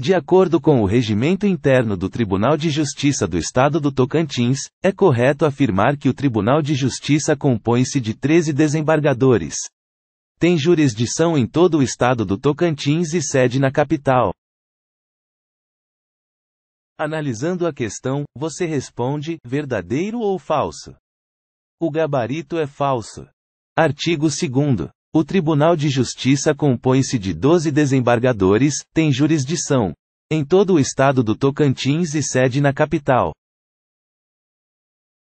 De acordo com o regimento interno do Tribunal de Justiça do Estado do Tocantins, é correto afirmar que o Tribunal de Justiça compõe-se de 13 desembargadores. Tem jurisdição em todo o estado do Tocantins e sede na capital. Analisando a questão, você responde: verdadeiro ou falso? O gabarito é falso. Artigo 2. O Tribunal de Justiça compõe-se de 12 desembargadores, tem jurisdição em todo o estado do Tocantins e sede na capital.